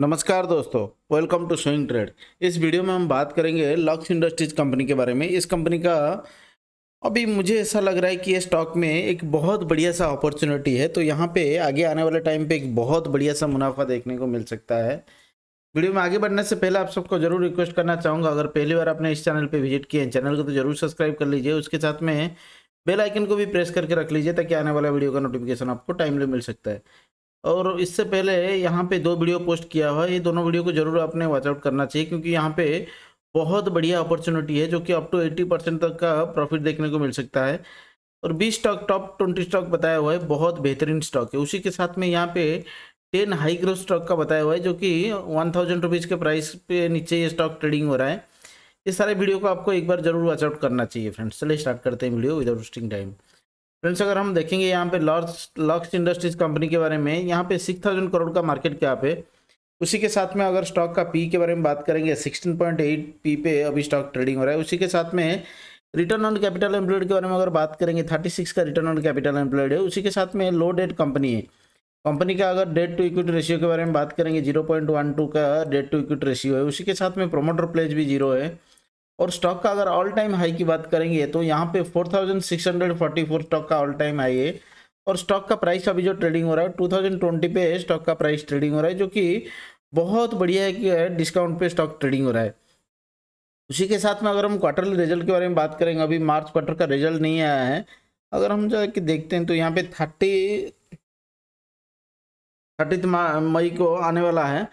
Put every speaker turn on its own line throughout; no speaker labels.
नमस्कार दोस्तों welcome to swing trade इस वीडियो में हम बात करेंगे लक्स इंडस्ट्रीज कंपनी के बारे में इस कंपनी का अभी मुझे ऐसा लग रहा है कि ये स्टॉक में एक बहुत बढ़िया सा अपॉर्चुनिटी है तो यहाँ पे आगे आने वाले टाइम पे एक बहुत बढ़िया सा मुनाफा देखने को मिल सकता है वीडियो में आगे बढ़ने से पहले आप सबको जरूर रिक्वेस्ट करना चाहूँगा अगर पहली बार आपने इस चैनल पर विजिट किए हैं चैनल को तो जरूर सब्सक्राइब कर लीजिए उसके साथ में बेलाइकन को भी प्रेस करके रख लीजिए ताकि आने वाला वीडियो का नोटिफिकेशन आपको टाइमली मिल सकता है और इससे पहले यहाँ पे दो वीडियो पोस्ट किया हुआ है ये दोनों वीडियो को जरूर आपने वॉचआउट करना चाहिए क्योंकि यहाँ पे बहुत बढ़िया अपॉर्चुनिटी है जो कि अप टू एट्टी परसेंट तक का प्रॉफिट देखने को मिल सकता है और बीस स्टॉक टॉप ट्वेंटी स्टॉक बताया हुआ है बहुत बेहतरीन स्टॉक है उसी के साथ में यहाँ पे टेन हाई ग्रोथ स्टॉक का बताया हुआ है जो कि वन थाउजेंड रुपीज़ के प्राइस पे नीचे ये स्टॉक ट्रेडिंग हो रहा है ये सारे वीडियो को आपको एक बार जरूर वॉचआउट करना चाहिए फ्रेंड्स चले स्टार्ट करते हैं video without wasting time friends अगर हम देखेंगे यहाँ पे लॉर्ज लॉक्स इंडस्ट्रीज कंपनी के बारे में यहाँ पे सिक्स थाउजेंड करोड़ का मार्केट कैप है उसी के साथ में अगर स्टॉक का पी के बारे में बात करेंगे सिक्सटीन पॉइंट एट पी पे अभी स्टॉक ट्रेडिंग हो रहा है उसी के साथ में रिटर्न ऑन कैपिटल एम्प्लॉयड के बारे में अगर बात करेंगे थर्टी सिक्स का रिटर्न ऑन कैपिटल एम्प्लॉयड है उसी के साथ में लो डेट कंपनी है कंपनी का अगर डेट टू इक्विटी रेशियो के बारे में बात करेंगे जीरो पॉइंट वन टू का डेट टू इक्विटी रेशियो है उसी के साथ में प्रोमोटर प्लेज भी जीरो है और स्टॉक का अगर ऑल टाइम हाई की बात करेंगे तो यहाँ पे 4644 स्टॉक का ऑल टाइम हाई है और स्टॉक का प्राइस अभी जो ट्रेडिंग हो रहा है 2020 पे स्टॉक का प्राइस ट्रेडिंग हो रहा है जो कि बहुत बढ़िया है कि डिस्काउंट पे स्टॉक ट्रेडिंग हो रहा है उसी के साथ में अगर हम क्वार्टरली रिजल्ट के बारे में बात करेंगे अभी मार्च क्वार्टर का रिजल्ट नहीं आया है अगर हम जो कि देखते हैं तो यहाँ पे थर्टी थर्टी मई को आने वाला है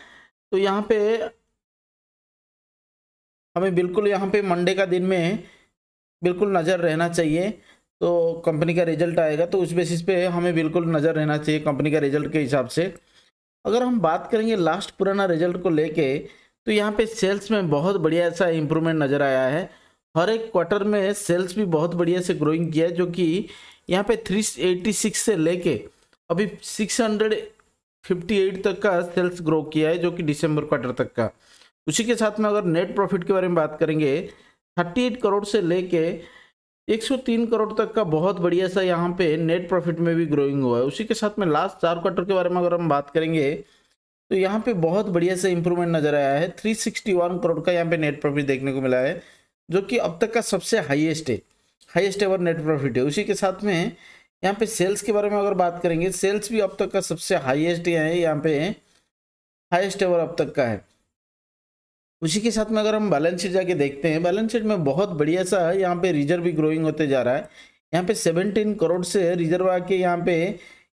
तो यहाँ पे हमें बिल्कुल यहाँ पे मंडे का दिन में बिल्कुल नज़र रहना चाहिए तो कंपनी का रिजल्ट आएगा तो उस बेसिस पे हमें बिल्कुल नज़र रहना चाहिए कंपनी का रिजल्ट के हिसाब से अगर हम बात करेंगे लास्ट पुराना रिजल्ट को लेके तो यहाँ पे सेल्स में बहुत बढ़िया ऐसा इम्प्रूवमेंट नज़र आया है हर एक क्वार्टर में सेल्स भी बहुत बढ़िया से ग्रोइंग किया है जो कि यहाँ पे 386 से लेके अभी 658 तक का सेल्स ग्रो किया है जो कि दिसंबर क्वार्टर तक का उसी के साथ में अगर नेट प्रॉफिट के बारे में बात करेंगे 38 करोड़ से लेके 103 करोड़ तक का बहुत बढ़िया सा यहाँ पे नेट प्रॉफिट में भी ग्रोइंग हुआ है उसी के साथ में लास्ट चार क्वार्टर के बारे में अगर हम बात करेंगे तो यहाँ पे बहुत बढ़िया सा इंप्रूवमेंट नजर आया है 361 करोड़ का यहाँ पे नेट प्रॉफिट देखने को मिला है जो कि अब तक का सबसे हाइएस्ट है हाइएस्ट एवर नेट प्रॉफिट है उसी के साथ में यहाँ पे सेल्स के बारे में अगर बात करेंगे सेल्स भी अब तक का सबसे हाइएस्ट है यहाँ पे हाइएस्ट एवर अब तक का है उसी के साथ में अगर हम बैलेंस शीट जाके देखते हैं बैलेंस शीट में बहुत बढ़िया सा यहाँ पे रिजर्व भी ग्रोइंग होते जा रहा है यहाँ पे 17 करोड़ से रिजर्व आके यहाँ पे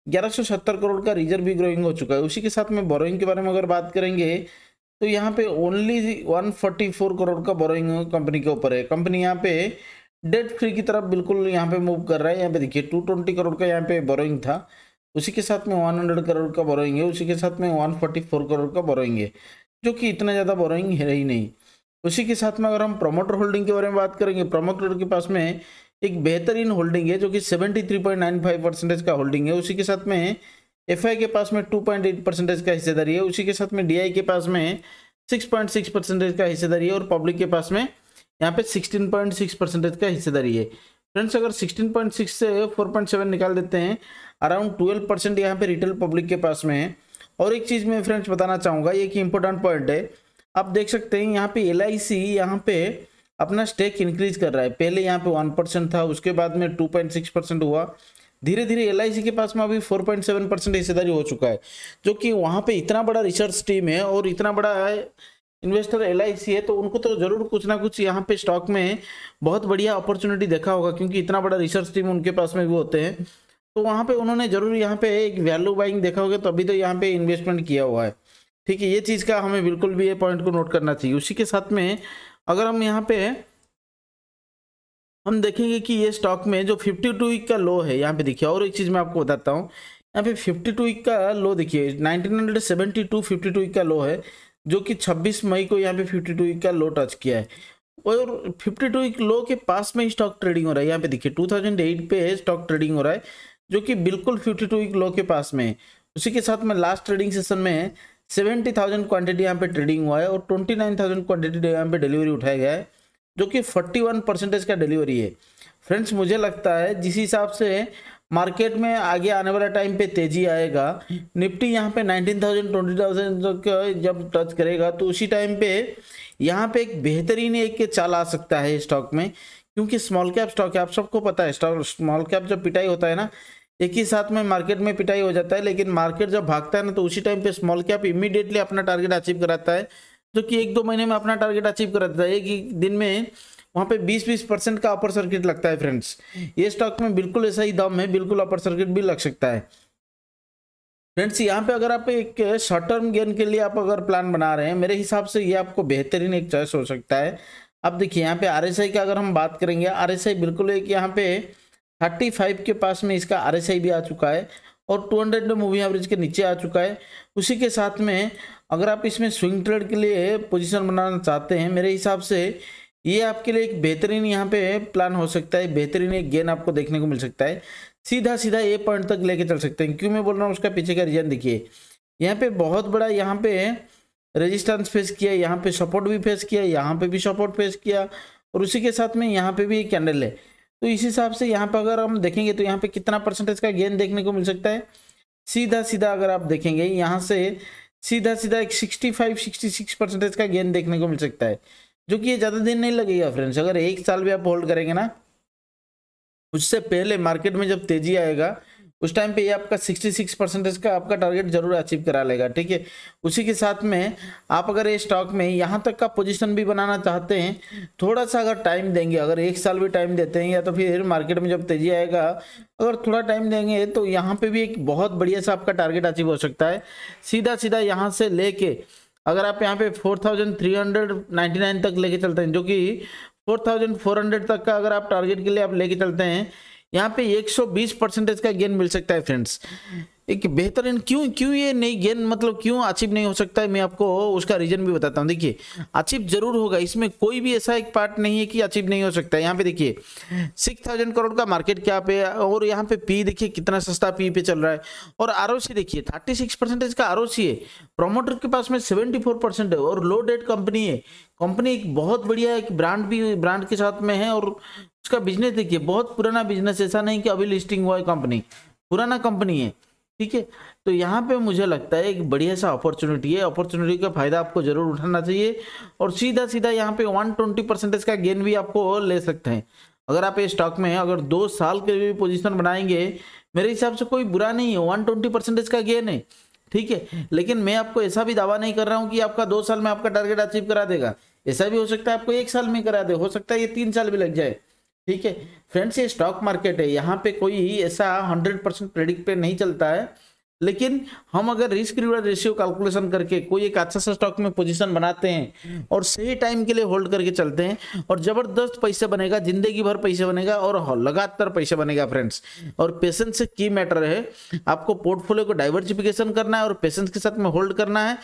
1170 करोड़ का रिजर्व भी ग्रोइंग हो चुका है उसी के साथ में बोरोइंग के बारे में अगर बात करेंगे तो यहाँ पे ओनली 144 करोड़ का बोरोइंग कंपनी के ऊपर है कंपनी यहाँ पे डेट फ्री की तरफ बिल्कुल यहाँ पे मूव कर रहा है यहाँ पे देखिए टू करोड़ का यहाँ पे बोरोइंग था उसी के साथ में 100 करोड़ का बोरोइंग है उसी के साथ में 144 करोड़ का बोरोइंग है जो कि इतना ज़्यादा बोरोइंग है ही नहीं उसी के साथ में अगर हम प्रमोटर होल्डिंग के बारे में बात करेंगे प्रमोटर के पास में एक बेहतरीन होल्डिंग है जो कि 73.95 परसेंटेज का होल्डिंग है उसी के साथ में एफ के पास में 2.8 परसेंटेज का हिस्सेदारी है उसी के साथ में डी के पास में 6.6 परसेंटेज का हिस्सेदारी है और पब्लिक के पास में यहाँ पे 16.6 परसेंटेज का हिस्सेदारी है फ्रेंड्स अगर 16.6 से 4.7 निकाल देते हैं अराउंड 12 परसेंट यहाँ पे रिटेल पब्लिक के पास में है और एक चीज़ मैं फ्रेंड्स बताना चाहूँगा ये इंपॉर्टेंट पॉइंट है आप देख सकते हैं यहाँ पे एल आई सी यहाँ पे अपना स्टेक इंक्रीज कर रहा है पहले यहाँ पे वन परसेंट था उसके बाद में टू पॉइंट सिक्स परसेंट हुआ धीरे धीरे एल आई सी के पास में अभी फोर पॉइंट सेवन परसेंट हिस्सेदारी हो चुका है जो कि वहाँ पे इतना बड़ा रिसर्च टीम है और इतना बड़ा इन्वेस्टर एल आई सी है तो उनको तो जरूर कुछ ना कुछ यहाँ पे स्टॉक में बहुत बढ़िया अपॉर्चुनिटी देखा होगा क्योंकि इतना बड़ा रिसर्च टीम उनके पास में भी होते हैं तो वहाँ पे उन्होंने जरूर यहाँ पे एक वैल्यू बाइंग देखा होगा तभी तो, तो यहाँ पे इन्वेस्टमेंट किया हुआ है ठीक है ये चीज़ का हमें बिल्कुल भी ये पॉइंट को नोट करना चाहिए उसी के साथ में अगर हम यहाँ पे हम देखेंगे कि ये स्टॉक में जो फिफ्टी टू वीक का लो है यहाँ पे देखिए और एक चीज़ मैं आपको बताता हूँ यहाँ पे फिफ्टी टू वीक का लो देखिए nineteen hundred seventy two fifty two week का लो है जो कि छब्बीस मई को यहाँ पे फिफ्टी टू वीक का लो टच किया है और फिफ्टी टू वीक लो के पास में स्टॉक ट्रेडिंग हो रहा है यहाँ पे देखिए टू थाउजेंड एट पे स्टॉक ट्रेडिंग हो रहा है जो कि बिल्कुल फिफ्टी टू वीक लो के पास में है उसी के साथ में लास्ट ट्रेडिंग सेशन में सेवेंटी थाउजेंड क्वान्टिटी यहाँ पे ट्रेडिंग हुआ है और ट्वेंटी नाइन थाउजेंड क्वान्टिटी यहाँ पे डिलीवरी उठाया गया है जो कि फोर्टी वन परसेंटेज का डिलीवरी है फ्रेंड्स मुझे लगता है जिस हिसाब से मार्केट में आगे आने वाला टाइम पे तेजी आएगा निफ्टी यहाँ पे 19,000 20,000 का जब टच करेगा तो उसी टाइम पे यहाँ पे एक बेहतरीन एक चाल आ सकता है स्टॉक में क्योंकि स्मॉल कैप स्टॉक आप सबको पता है स्टॉक स्मॉल कैप जब पिटाई होता है ना एक ही साथ में मार्केट में पिटाई हो जाता है लेकिन मार्केट जब भागता है ना तो उसी टाइम पे स्मॉल कैप इमीडिएटली अपना टारगेट अचीव कराता है जो कि एक दो महीने में अपना टारगेट अचीव कराता है एक ही दिन में वहाँ पे 20-20 परसेंट का अपर सर्किट लगता है फ्रेंड्स ये स्टॉक में बिल्कुल ऐसा ही दम है बिल्कुल अपर सर्किट भी लग सकता है फ्रेंड्स यहाँ पे अगर आप एक शॉर्ट टर्म गेन के लिए आप अगर प्लान बना रहे हैं मेरे हिसाब से ये आपको बेहतरीन एक चॉइस हो सकता है अब देखिए यहाँ पे आर का अगर हम बात करेंगे आर बिल्कुल एक यहाँ पे थर्टी फाइव के पास में इसका आर भी आ चुका है और टू हंड्रेड मूविंग एवरेज के नीचे आ चुका है उसी के साथ में अगर आप इसमें स्विंग ट्रेड के लिए पोजीशन बनाना चाहते हैं मेरे हिसाब से ये आपके लिए एक बेहतरीन यहाँ पे प्लान हो सकता है बेहतरीन एक गेन आपको देखने को मिल सकता है सीधा सीधा ए पॉइंट तक लेके चल सकते हैं क्यों मैं बोल रहा हूँ उसका पीछे का रीजन देखिए यहाँ पे बहुत बड़ा यहाँ पे रेजिस्टेंस फेस किया यहाँ पे सपोर्ट भी फेस किया यहाँ पे भी सपोर्ट फेस किया और उसी के साथ में यहाँ पे भी एक कैंडल है तो इस हिसाब से यहाँ पर अगर हम देखेंगे तो यहाँ पे कितना परसेंटेज का गेन देखने को मिल सकता है सीधा सीधा अगर आप देखेंगे यहाँ से सीधा सीधा एक सिक्सटी 66 परसेंटेज का गेन देखने को मिल सकता है जो कि ये ज़्यादा दिन नहीं लगेगा फ्रेंड्स अगर एक साल भी आप होल्ड करेंगे ना उससे पहले मार्केट में जब तेजी आएगा उस टाइम पे ये आपका 66 परसेंटेज का आपका टारगेट जरूर अचीव करा लेगा ठीक है उसी के साथ में आप अगर ये स्टॉक में यहाँ तक का पोजीशन भी बनाना चाहते हैं थोड़ा सा अगर टाइम देंगे अगर एक साल भी टाइम देते हैं या तो फिर मार्केट में जब तेजी आएगा अगर थोड़ा टाइम देंगे तो यहाँ पर भी एक बहुत बढ़िया सा आपका टारगेट अचीव हो सकता है सीधा सीधा यहाँ से लेके अगर आप यहाँ पे फोर तक लेके चलते हैं जो कि 4400 तक का अगर आप टारगेट के लिए आप लेके चलते हैं यहाँ पे 120 परसेंटेज का गेन मिल सकता है फ्रेंड्स एक बेहतरीन क्यों क्यों ये नहीं गेन मतलब क्यों अचीव नहीं हो सकता है मैं आपको उसका रीजन भी बताता हूँ देखिए अचीव जरूर होगा इसमें कोई भी ऐसा एक पार्ट नहीं है कि अचीव नहीं हो सकता है यहाँ पे देखिए सिक्स थाउजेंड करोड़ का मार्केट क्या पे और यहाँ पे पी देखिए कितना सस्ता पी पे चल रहा है और आर देखिए थर्टी सिक्स परसेंटेज का आर है प्रोमोटर के पास में सेवेंटी फोर परसेंट है और लो डेट कंपनी है कंपनी एक बहुत बढ़िया एक ब्रांड भी ब्रांड के साथ में है और उसका बिजनेस देखिए बहुत पुराना बिजनेस ऐसा नहीं कि अभी लिस्टिंग हुआ है कंपनी पुराना कंपनी है ठीक है तो यहाँ पे मुझे लगता है एक बढ़िया सा अपॉर्चुनिटी है अपॉर्चुनिटी का फायदा आपको जरूर उठाना चाहिए और सीधा सीधा यहाँ पे 120 परसेंटेज का गेन भी आपको ले सकते हैं अगर आप ये स्टॉक में अगर दो साल के भी पोजीशन बनाएंगे मेरे हिसाब से कोई बुरा नहीं है वन ट्वेंटी परसेंटेज का गेन है ठीक है लेकिन मैं आपको ऐसा भी दावा नहीं कर रहा हूँ कि आपका दो साल में आपका टारगेट अचीव करा देगा ऐसा भी हो सकता है आपको एक साल में करा दे हो सकता है ये तीन साल भी लग जाए ठीक है फ्रेंड्स ये स्टॉक मार्केट है यहाँ पे कोई ऐसा हंड्रेड परसेंट प्रेडिक्ट पे नहीं चलता है लेकिन हम अगर रिस्क रिवर्ड रेशियो कैलकुलेशन करके कोई एक अच्छा सा स्टॉक में पोजीशन बनाते हैं और सही टाइम के लिए होल्ड करके चलते हैं और जबरदस्त पैसे बनेगा जिंदगी भर पैसे बनेगा और लगातार पैसे बनेगा फ्रेंड्स और पेशेंस से की मैटर है आपको पोर्टफोलियो को डाइवर्सिफिकेशन करना है और पेशेंस के साथ में होल्ड करना है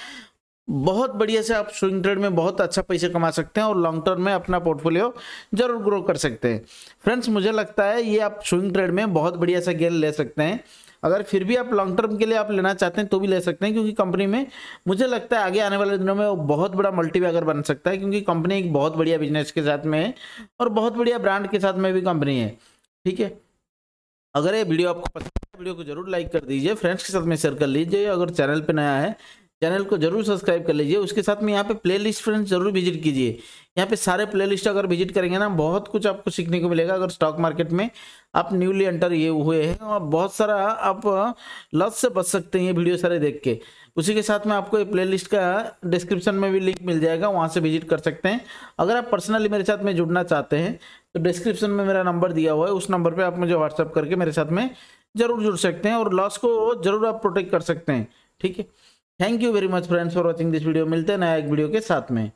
बहुत बढ़िया से आप स्विंग ट्रेड में बहुत अच्छा पैसे कमा सकते हैं और लॉन्ग टर्म में अपना पोर्टफोलियो जरूर ग्रो कर सकते हैं फ्रेंड्स मुझे लगता है ये आप स्विंग ट्रेड में बहुत बढ़िया सा गेन ले सकते हैं अगर फिर भी आप लॉन्ग टर्म के लिए आप लेना चाहते हैं तो भी ले सकते हैं क्योंकि कंपनी में मुझे लगता है आगे आने वाले दिनों में वो बहुत बड़ा मल्टी बन सकता है क्योंकि कंपनी एक बहुत बढ़िया बिजनेस के साथ में है और बहुत बढ़िया ब्रांड के साथ में भी कंपनी है ठीक है अगर ये वीडियो आपको पसंद है वीडियो को जरूर लाइक कर दीजिए फ्रेंड्स के साथ में शेयर कर लीजिए अगर चैनल पर नया है चैनल को जरूर सब्सक्राइब कर लीजिए उसके साथ में यहाँ पे प्लेलिस्ट फ्रेंड्स जरूर विजिट कीजिए यहाँ पे सारे प्लेलिस्ट अगर विजिट करेंगे ना बहुत कुछ आपको सीखने को मिलेगा अगर स्टॉक मार्केट में आप न्यूली एंटर ये हुए हैं और बहुत सारा आप लत से बच सकते हैं ये वीडियो सारे देख के उसी के साथ में आपको ये लिस्ट का डिस्क्रिप्शन में भी लिंक मिल जाएगा वहाँ से विजिट कर सकते हैं अगर आप पर्सनली मेरे साथ में जुड़ना चाहते हैं तो डिस्क्रिप्शन में मेरा नंबर दिया हुआ है उस नंबर पर आप मुझे व्हाट्सअप करके मेरे साथ में जरूर जुड़ सकते हैं और लॉस को जरूर आप प्रोटेक्ट कर सकते हैं ठीक है thank you very much friends for watching this video मिलते हैं नया एक वीडियो के साथ में